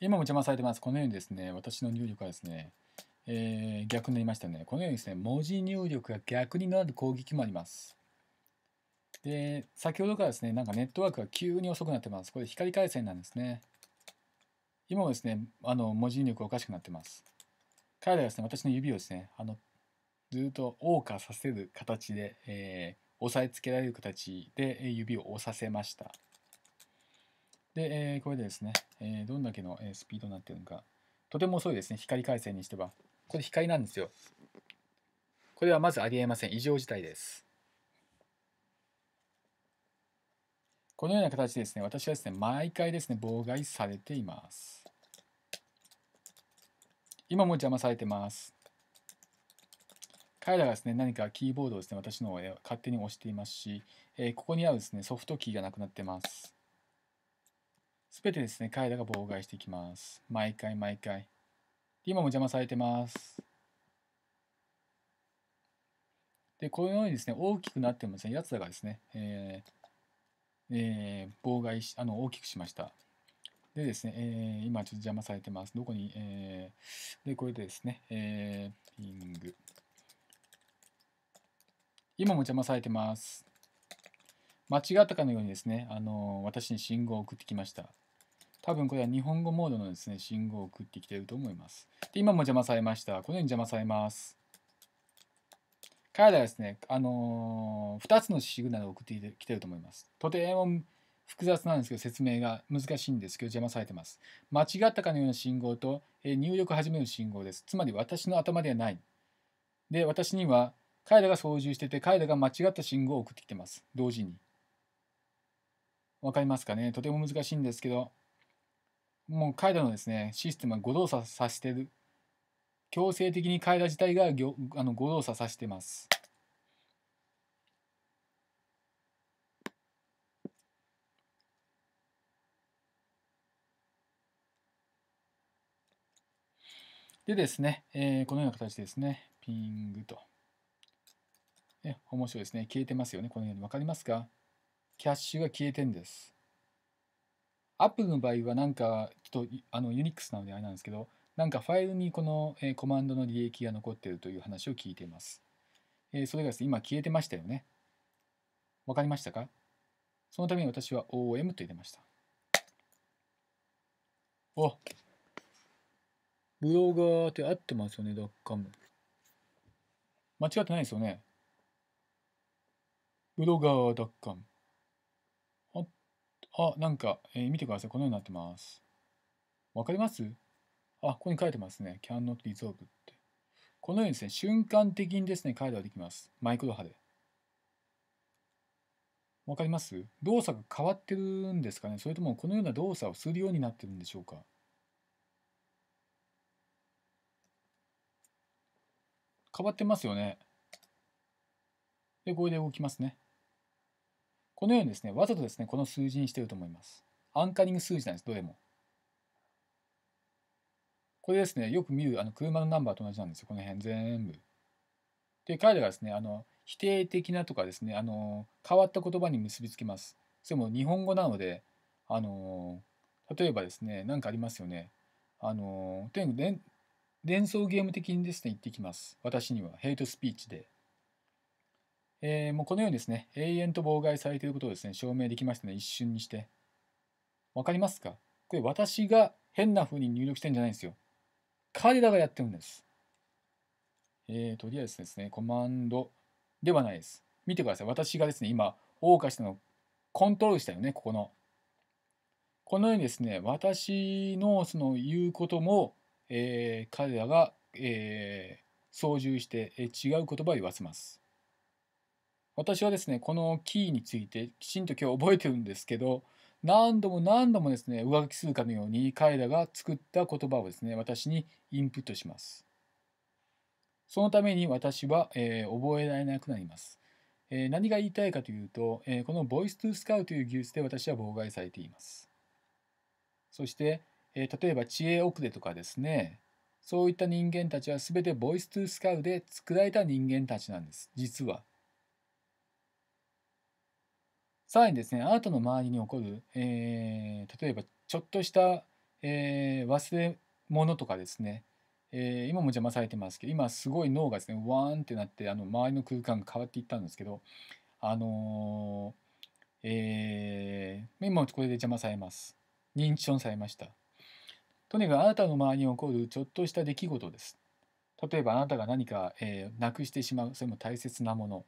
今も邪魔されてます。このようにですね、私の入力はですね、えー、逆になりましたね。このようにですね、文字入力が逆になる攻撃もあります。で、先ほどからですね、なんかネットワークが急に遅くなってます。これ光回線なんですね。今もですね、あの文字入力おかしくなってます。彼らはですね、私の指をですね、あのずっと謳歌させる形で、えー、押さえつけられる形で指を押させました。で、えこれでですね、えどんだけのスピードになってるのか。とても遅いですね、光回線にしては。これ光なんですよ。これはまずありえません。異常事態です。このような形でですね、私はですね、毎回ですね、妨害されています。今も邪魔されてます。彼らがですね、何かキーボードをですね、私の方へ勝手に押していますし、えここにあるですね、ソフトキーがなくなってます。すべてですね、カイダが妨害していきます。毎回毎回。今も邪魔されてます。で、このようにですね、大きくなってもですね、奴らがですね、えー、えー、妨害し、あの、大きくしました。でですね、えー、今ちょっと邪魔されてます。どこに、えー、で、これでですね、えー、ピング。今も邪魔されてます。間違ったかのようにですね、あの私に信号を送ってきました。多分これは日本語モードのですね、信号を送ってきていると思います。で、今も邪魔されました。このように邪魔されます。彼らはですね、あのー、2つのシグナルを送ってきてると思います。とても複雑なんですけど、説明が難しいんですけど、邪魔されてます。間違ったかのような信号と、え入力始める信号です。つまり私の頭ではない。で、私には彼らが操縦してて、彼らが間違った信号を送ってきてます。同時に。わかりますかねとても難しいんですけどもうイらのですねシステムは誤動作させてる強制的にイら自体があの誤動作させてますでですね、えー、このような形ですね、ピングと。え面白いですね。消えてますよね。このように分かりますかキャッシュが消えてんです。Apple の場合はなんか、ちょっとあのニックスなのであれなんですけど、なんかファイルにこの、えー、コマンドの履歴が残ってるという話を聞いています。えー、それがですね、今消えてましたよね。わかりましたかそのために私は OM と入れました。あブロガーって合ってますよね、ドッカム。間違ってないですよね。ブロガードッカム。あ、なんか、えー、見てください。このようになってます。わかりますあ、ここに書いてますね。cannot resolve って。このようにですね、瞬間的にですね、解除できます。マイクロ波で。わかります動作が変わってるんですかねそれともこのような動作をするようになってるんでしょうか変わってますよね。で、これで動きますね。このようにですね、わざとですね、この数字にしてると思います。アンカリング数字なんです、どれも。これですね、よく見るあの車のナンバーと同じなんですよ、この辺全部。で、彼らがですね、あの否定的なとかですね、あの変わった言葉に結びつけます。それも日本語なので、あの例えばですね、何かありますよね。あのとにかく連想ゲーム的にですね、言ってきます。私には、ヘイトスピーチで。えー、もうこのようにですね、永遠と妨害されていることをですね、証明できましたね、一瞬にして。わかりますかこれ私が変な風に入力してんじゃないんですよ。彼らがやってるんです。えー、とりあえずですね、コマンドではないです。見てください。私がですね、今、謳歌したのをコントロールしたよね、ここの。このようにですね、私のその言うことも、えー、彼らが、えー、操縦して、えー、違う言葉を言わせます。私はですねこのキーについてきちんと今日覚えてるんですけど何度も何度もですね上書きするかのように彼らが作った言葉をですね私にインプットしますそのために私は、えー、覚えられなくなります、えー、何が言いたいかというと、えー、このボイストゥスカウという技術で私は妨害されていますそして、え例えば知恵遅れとかですねそういった人間たちは全てボイストゥスカウで作られた人間たちなんです実はさらにですねあなたの周りに起こる、えー、例えばちょっとした、えー、忘れ物とかですね、えー、今も邪魔されてますけど今すごい脳がですねワーンってなってあの周りの空間が変わっていったんですけどあのー、えー、今もこれで邪魔されます認知症されましたとにかくあなたの周りに起こるちょっとした出来事です例えばあなたが何か、えー、なくしてしまうそれも大切なもの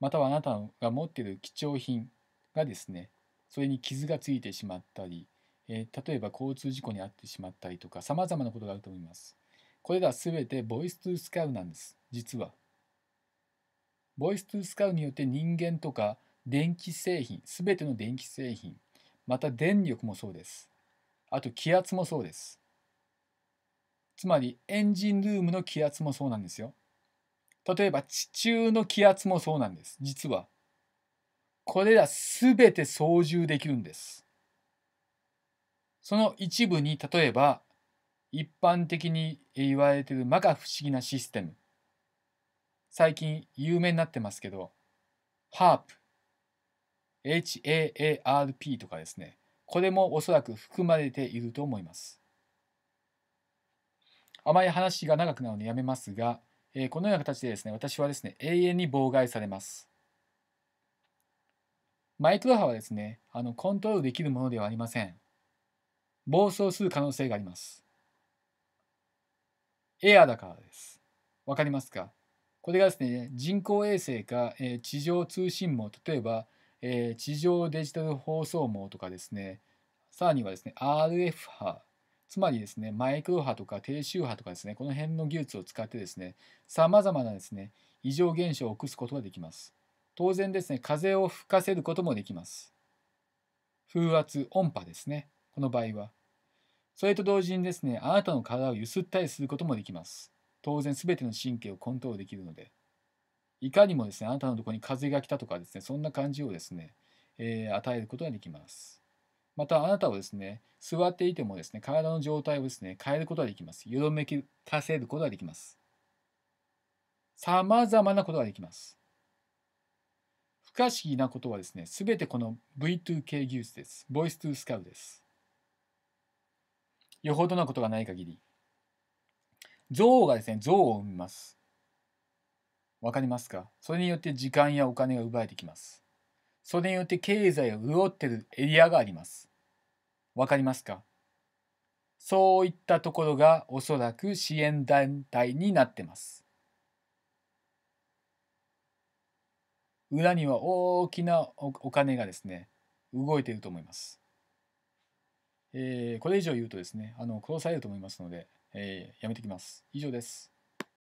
またはあなたが持っている貴重品がですねそれに傷がついてしまったり、えー、例えば交通事故に遭ってしまったりとかさまざまなことがあると思います。これら全てボイストゥスカウなんです実は。ボイストゥスカウによって人間とか電気製品全ての電気製品また電力もそうです。あと気圧もそうです。つまりエンジンルームの気圧もそうなんですよ。例えば地中の気圧もそうなんです実は。これらすべて操縦できるんです。その一部に例えば一般的に言われている摩訶不思議なシステム最近有名になってますけど HARP HAARP とかですねこれもおそらく含まれていると思います甘い話が長くなるのでやめますが、えこのような形でですね私はですね永遠に妨害されますマイクロ波はですね、あのコントロールできるものではありません。暴走する可能性があります。エアだからです。わかりますかこれがですね、人工衛星か、えー、地上通信網、例えば、えー、地上デジタル放送網とかですね、さらにはですね、RF 波、つまりですね、マイクロ波とか低周波とかですね、この辺の技術を使ってですね、さまざまなですね、異常現象を起こすことができます。当然ですね、風を吹かせることもできます。風圧、音波ですね。この場合は。それと同時にですね、あなたの体を揺すったりすることもできます。当然、全ての神経をコントロールできるので。いかにもですね、あなたのとこに風が来たとかですね、そんな感じをですね、えー、与えることができます。また、あなたをですね、座っていてもですね、体の状態をですね、変えることができます。よろめきかせることができます。さまざまなことができます。不可思議なことはですね、すべてこの V2K 技術です。ボイス2スカ o です。よほどなことがない限り。憎がですね、憎を生みます。わかりますかそれによって時間やお金が奪えてきます。それによって経済を潤ってるエリアがあります。わかりますかそういったところがおそらく支援団体になってます。裏には大きなお金がですね動いていると思います。えー、これ以上言うとですねあの殺されると思いますので、えー、やめてきます。以上です。